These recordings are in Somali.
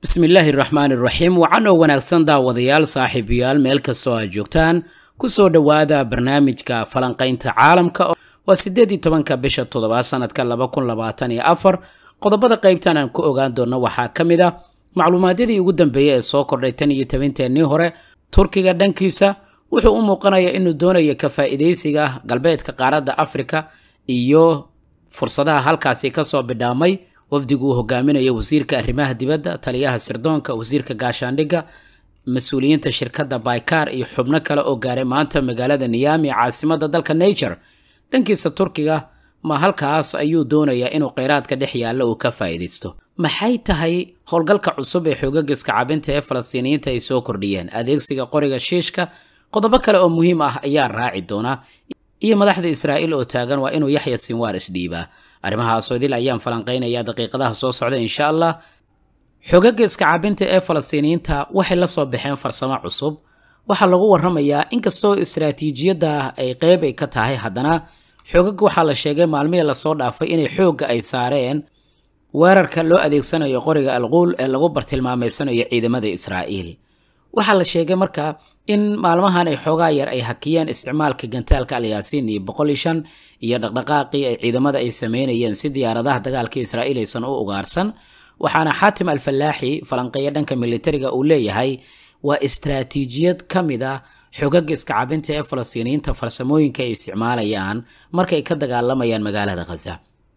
bismillaahi raxmaan iraxiim oo wanaagsan daawadayaal saaxiibayaal meel kastoo aad joogtaan ku soo dhowaada barnaamijka falanqaynta caalamka waa siddeed iyo tobanka bisha toddobaad sanadka laba kun labaatan iyo afar qodobada qaybtan aan ku ogaan doonno waxaa ka mid ah macluumaadyadii ugu dambeeyey ee soo kordhay tan iyo tabanteennii hore turkiga dhankiisa wuxuu u muuqanayaa inuu doonayo ka faa'iidaysiga galbeedka qaaradda afrika iyo fursadaha halkaasi ka soo bidhaamay wafdigu uu hogaaminayo wasiirka arrimaha dibadda taliyaha sirdoonka wasiirka gaashaandhigga mas-uuliyiinta shirkadda baykar iyo xubno kale oo gaaray maanta magaalada niyaami caasimadda dalka niger dhankiisa turkiga ma halkaas ayuu doonayaa inuu kheyraadka dhex yaalla uu ka faa'iidaysto maxay tahay howlgalka cusub ee xoogaga cabinta ee falastiiniyiinta ay soo kordhiyeen adeegsiga qoriga shiishka qodobo kale oo muhiim ah ayaa raaci doonaa iyo madaxda israa'iil oo taagan waa inuu yaxya sinwar isdhiibaa arrimahaasoo idil ayaan falanqaynayaa daqiiqadaha soo socda insha allah xogaga iska cabinta ee falastiiniyiinta waxay la soo baxeen farsamo cusub waxaa lagu warramayaa inkastoo istaraatiijiyadda ay qeyb ay ka tahay haddana xogaga waxaa la sheegay maalmihii lasoo dhaafay inay xoogga ay saareen weerarka loo adeegsanayo qoriga alquul ee lagu bartilmaameysanayo ciidamada israa'iil waxaa la sheegay marka in maalmahan ay xoogaa yar ay hakiyeen isticmaalka gantaalka alyaasin iyo boqol iyo iyo dhaqdhaqaaqii ay ciidamada ay sameynayeen si diyaaradaha dagaalka israa'iil aysan u ugaarsan waxaana xaatim alfallaaxi falanqeeya dhanka militariga uu leeyahay waa istaraatiijiyad ka mid a ah xogaga iskacabinta ee falastiiniyiinta farsamooyinka ay isticmaalayaan markay ka dagaalamayaan magaalada khaza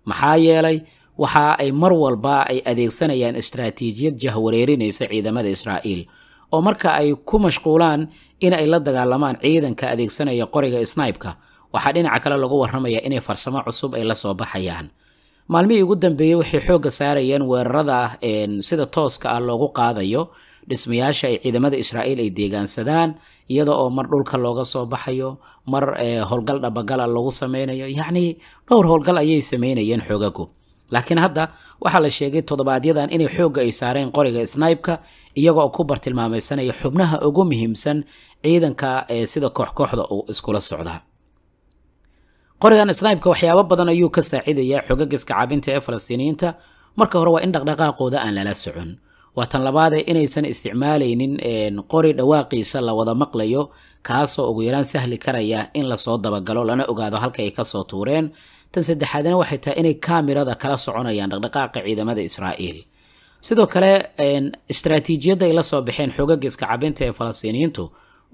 maxaa yeelay waxa ay mar walba ay adeegsanayaan istaraatiijiyad jahwareerinaysa ciidamada israa'iil oo marka ay ku mashquulaan in ay la dagaalamaan ciidanka adeegsanaya qoriga snaibka waxaa dhinaca kale lagu warramaya inay farsamo cusub ay la soo baxayaan maalmihii ugu dambeeyey waxay xoogga saarayeen weerarada sida tooska ah loogu qaadayo dhismayaasha ay ciidamada israa'iil ay deegaansadaan iyada oo mar dhulka looga soo baxayo mar eh, howlgal dhabagala ah lagu sameynayo yacnii dhowr howlgal ayay sameynayeen xoogagu laakiin hadda waxaa la sheegay todobaadyadan inay xoogga ay saareen qoriga snaibka iyagoo ku bartilmaamaysanaya xubnaha ugu muhiimsan ciidanka ee sida kooxkooxda uu iskula socdaa qorigan snaibka waxyaabo badan ayuu ka saacidayaa xogaga iskacabinta ee falastiiniyiinta marka hore waa in dhaqdhaqaaqooda aan lala socon waa tan labaad inaysan isticmaalaynin qori dhawaaqiisa la wada maqlayo kaasoo ugu yaraan sahli karaya in lasoo dabagalo lana ogaado halka ay kasoo tuureen tan saddexaadna waxay tahay inay kamirada kala soconayaan dhaqdhaqaaqa ciidamada israa'iil sidoo kale istraatiijiyadda ay la soo baxeen xoogagga iska ee falastiiniyiintu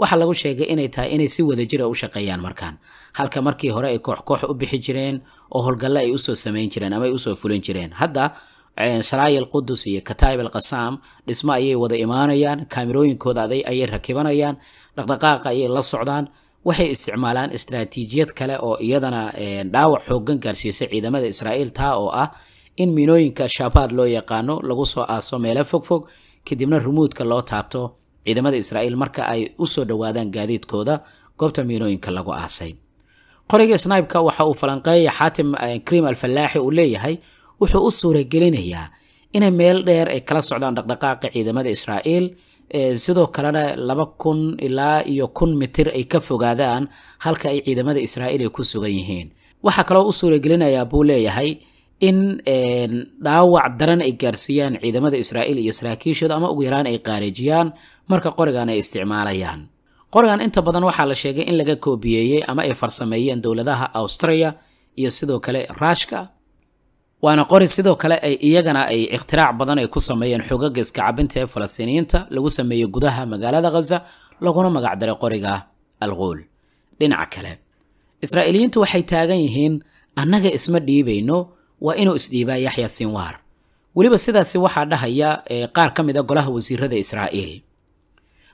waxaa lagu sheegay inay tahay inay si wadajira ah u shaqeeyaan markaan halka markii hore ay koox koox u bixi jireen oo howlgalle ay usoo samayn jireen ama ay usoo fulin jireen hadda salaayal qudus iyo kataib al dhismo ayay wada imaanayaan kaamirooyinkooda aday ayay rakibanayaan dhaqdhaqaaqa ayay la socdaan waxay isticmaalaan istaraatiijiyad kale oo iyadana eh, dhaawac xoogan gaarsiisay ciidamada israa'iil taa oo ah in miinooyinka shabaad loo yaqaano lagu soo aaso meelo fogfog kadibna rumuudka loo taabto ciidamada israa'iil marka ay usoo dhowaadaan gaadiidkooda goobta miinooyinka lagu aasay qoriga snaibka waxa uu falanqeeya xaatim eh, kriim alfallaaxi uu leeyahay wuxuu u suuragelinayaa inay meel dheer ay kala socdaan dhaqdhaqaaqa ciidamada israa'iil sidoo kalena laba kun ilaa iyo kun mitir ay ka fogaadaan halka ay ciidamada israa'iil ay ku sugan yihiin waxaa kaloo u suuragelinayaa buu leeyahay in dhaawac daran ay gaarsiiyaan ciidamada israa'iil iyo saraakiishooda ama ugu yaraan ay qaarajiyaan marka qorigan ay isticmaalayaan qorigan inta badan waxaa la sheegay in laga koobiyeeyey ama ay farsameeyeen dowladaha australia iyo sidoo kale ruushka waana qori sidoo kale ay iyagana ay ikhtiraac badan ay ku sameeyeen xogaga iskacabinta ee falastiiniyiinta lagu sameeyey gudaha magaalada khaza laguna magacdaray qoriga alquul dhinaca kale israa'iiliyiintu waxay taagan yihiin annaga isma dhiibayno waa inuu isdhiibaa yaxya sinwaar weliba sidaasi waxaa dhahaya ee qaar ka mid a ah golaha wasiirada israa'iil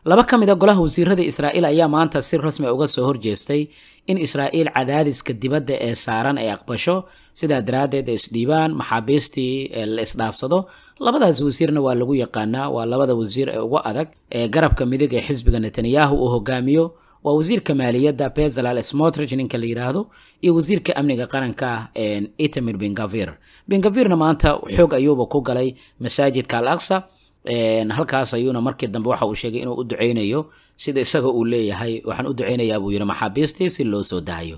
laba ka mid a ah golaha wasiirada israa'iil ayaa maanta si rasmi ah uga soo horjeestay in israa'iil cadaadiska dibadda ee saaran ay aqbasho sidaa daraaddeed isdhiibaan maxaabiistii la isdhaafsado labadaas wasiirna waa lagu yaqaanaa waa labada wasiir ee ugu adag ee garabka midig ee xisbiga netanyahu uu hogaamiyo waa wasiirka maaliyadda bezalal smotrich ninka la yidhaahdo iyo wasiirka amniga qaranka ah itamir bingavir bingavirna maanta xoog ayuuba ku galay masaajidka al aqsa halkaas ayuuna markii dambe waxa uu sheegay inuu u duceynayo sida isaga uu leeyahay waxaan u duceynayaa buu yidhi maxaabiistii loo soo daayo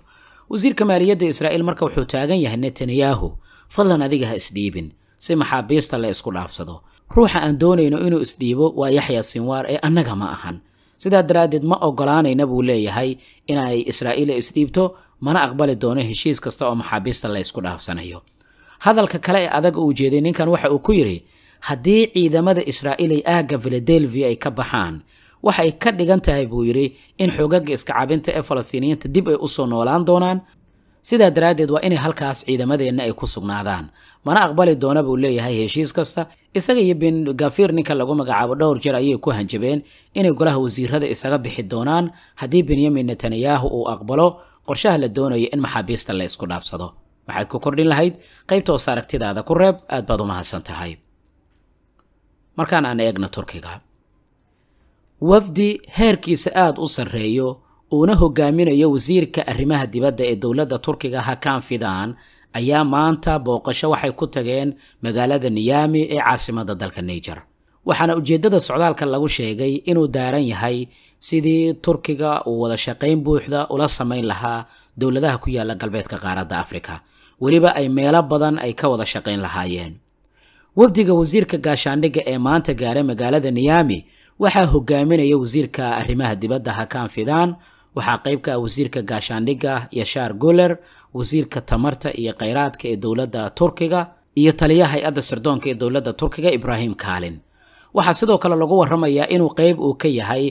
wasiirka maaliyadda israa'iil marka wuxuu taagan yahay netanyahu fadlan adiga ha isdhiibin si maxaabiista la isku dhaafsado ruuxa aan doonayno inuu isdhiibo waa yaxya sinwaar ee annaga ma ahan sidaa daraaddeed ma ogolaanayna buu leeyahay inay israa'iil isdhiibto mana aqbali doono heshiis kasta oo maxaabiista la isku dhaafsanayo hadalka kale ee adag uu jeeday ninkan waxa uu ku yidhi haddii ciidamada israa'iil ay aagga filadelfiya ay ka baxaan waxay ka dhigan tahay buu yidhi in xoogagga iskacabinta ee falastiiniyiinta dib ay u soo noolaan doonaan sidaa daraaddeed waa inay halkaas ciidamadeenna ay ku sugnaadaan mana aqbali doona buu leeyahay heshiis kasta isaga iyo bin gafiir ninka lagu magacaabo dhowr jeer ayay ku hanjabeen inay golaha wasiirada isaga bixi doonaan haddii benyamin netanyahu uu aqbalo qorshaha la doonayo in maxaabiista la isku dhaafsado waxaad ku kordhin lahayd qaybta aragtidaada ku reeb aad baad u mahadsan tahay markaan aan eegno turkiga wafdi heerkiisa aada u sarreeyo uuna hogaaminayo wasiirka arrimaha dibadda ee dowladda turkiga hakan fidan ayaa maanta booqasho waxay ku tageen magaalada niyaami ee caasimadda dalka niger waxaana ujeeddada socdaalka lagu sheegay inuu daaran yahay sidii turkiga uu wada shaqayn buuxda ula samayn lahaa dowladaha ku yaalla galbeedka qaaradda afrika weliba ay meelo badan ay ka wada shaqayn lahaayeen wafdiga wasiirka gaashaandhigga ee maanta gaaray magaalada niyaami waxaa hogaaminaya wasiirka arrimaha dibadda hakaan fidaan waxaa qayb ka ah wasiirka gaashaandhigga yashaar guler wasiirka tamarta iyo kheyraadka ee dowladda turkiga iyo taliyaha hay-adda sirdoonka ee dowladda turkiga ibraahim kaalin waxaa sidoo kale lagu warramayaa inuu qayb uu ka yahay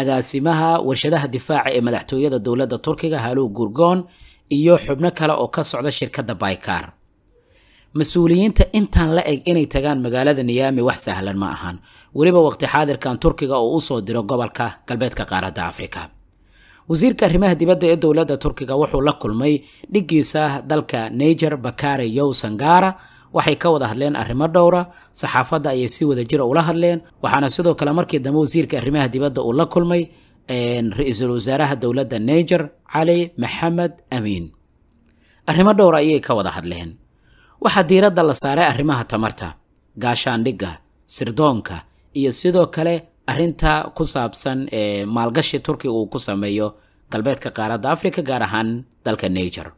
agaasimaha warshadaha difaaca ee madaxtooyada dowladda turkiga haluug gurgoon iyo xubno kale oo ka socda shirkadda baykar mas-uuliyiinta intaan la eg inay tagaan magaalada niyaami wax sahlan ma ahan weliba waqti xaadirkan turkiga oo usoo diro gobolka galbeedka qaaradda afrika wasiirka arrimaha dibadda ee dowladda turkiga wuxuu la kulmay dhiggiisa dalka neiger bakari yow sangara waxay ka wada hadleen arrimo dhowra saxaafadda ayay si wada jira ah ula hadleen waxaana sidoo kale markii dambe wasiirka arrimaha dibadda uu la kulmay ra-iisul wasaaraha dowladda neiger cali maxamed amiin arrimo dhowra ayay ka wada hadleen waxaa diiradda la saaray arrimaha tamarta gaashaandhigga sirdoonka iyo sidoo kale arrinta ku saabsan ee eh, maalgashi turkiga uu ku sameeyo galbeedka qaaradda afrika gaar ahaan dalka neiger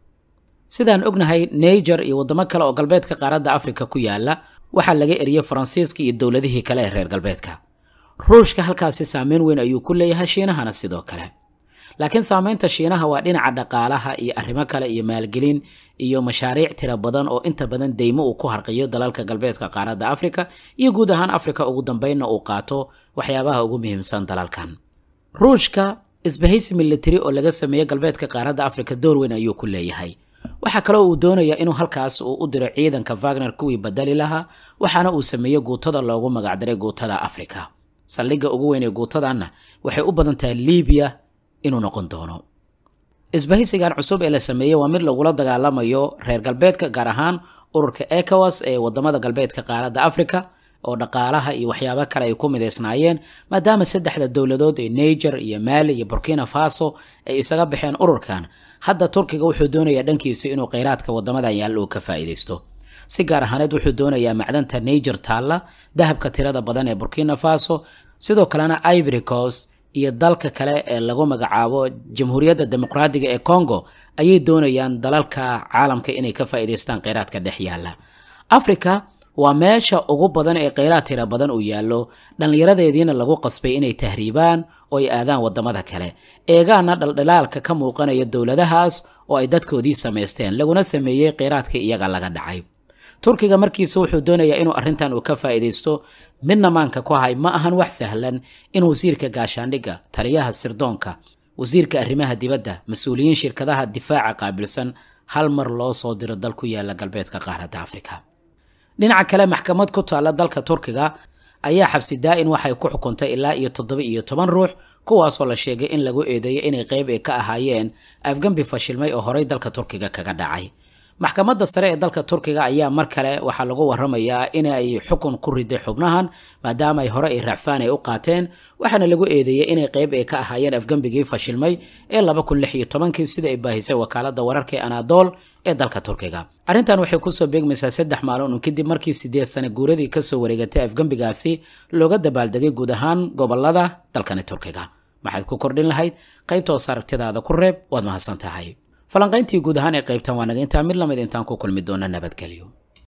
sidaan ognahay neiger iyo waddamo kale oo galbeedka qaaradda afrika ku yaala waxaa laga eriyey faransiiska iyo dowladihii kale ee reer galbeedka ruushka halkaasi saameyn weyn ayuu ku leeyahay shiinahana sidoo kale laakiin saameynta shiinaha waa dhinaca dhaqaalaha iyo arrimo kale iyo maalgelin iyo mashaariic tira badan oo inta badan deymo uu ku harqiyo dalalka galbeedka qaaradda afrika iyo guud ahaan afrika ugu dambeynna uu qaato waxyaabaha ugu muhiimsan dalalkan ruushka isbahaysi militari oo laga sameeyo galbeedka qaaradda afrika door weyn ayuu ku leeyahay waxaa kaloo uu doonayaa inuu halkaas uu u diro ciidanka vagner kuwii badali lahaa waxaana uu sameeyo guutada loogu magacdiray guutada afrika saldhigga ugu weyn ee guutadanna waxay u badan tahay liibiya inuu noqon doono isbahaysigan cusub ee la sameeyey waa mid lagula dagaalamayo reer galbeedka gaar ahaan ururka ecowas ee wadamada galbeedka qaaradda africa oo dhaqaalaha iyo waxyaaba kale ay ku midaysnaayeen maadaama saddexda dowladood ee niger iyo maali iyo burkina faso ay isaga baxeen ururkan hadda turkiga wuxuu doonayaa dhankiisa inuu kheyraadka wadamadan yaal uu ka faa'iidaysto si gaar ahaaneed wuxuu doonayaa macdanta niger taalla dahabka tirada badan ee burkina faso sidoo kalena ivory coast iyo dalka kale ee lagu magacaabo jamhuuriyadda dimuqraadiga ee congo ayay doonayaan dalalka caalamka inay ka faa'iidaystaan kheyraadka dhex yaalla afrika waa meesha ugu badan ee kheyraad tira badan uu yaallo dhallinyaradeediina lagu qasbay inay tahriibaan oo ay aadaan waddamada kale eegaana dhaldhalaalka ka muuqanaya dowladahaas oo ay dadkoodii samaysteen laguna sameeyey kheyraadka iyaga laga dhacay turkiga markiisa wuxuu doonayaa inuu arrintan uu ka faa'iidaysto midna maanka ku hay ma ahan wax sahlan in wasiirka gaashaandhigga taliyaha sirdoonka wasiirka arrimaha dibadda mas-uuliyiin shirkadaha difaaca qaabilsan hal mar loo soo diro dal ku yaalla galbeedka qaaradda afrika dhinaca kale maxkamad ku taalla dalka turkiga ayaa xabsi daa'in waxay ku xukuntay ilaa iyo toddoba iyo toban ruux kuwaasoo la sheegay in lagu eedeeyo inay qayb ay ka ahaayeen afgambi fashilmay oo horay dalka turkiga kaga dhacay maxkamadda sare ee dalka turkiga ayaa mar kale waxaa lagu warramayaa in ay xukun ku riday xubnahan maadaama ay hore ay racfaan ay u qaateen waxaana lagu eedeeyey inay qayb ay ka ahaayeen afgembigii fashilmay ee kii sida ay baahisay wakaalada wararka ee anadool ee dalka turkiga arrintan waxay kusoo beegmaysaa saddex maalin un kadib markii sideed sane guuradii kasoo wareegatay afgembigaasi looga dabaaldegay guud ahaan gobolada dalkani turkiga maxaad ku kordhin lahayd qaybta aragtidaada ku reeb waad mahadsan tahay falanqayntii guud ahaan ee qaybtan waa naga intaa mid lamid ah intaan ku kulmi doona nabadgelyo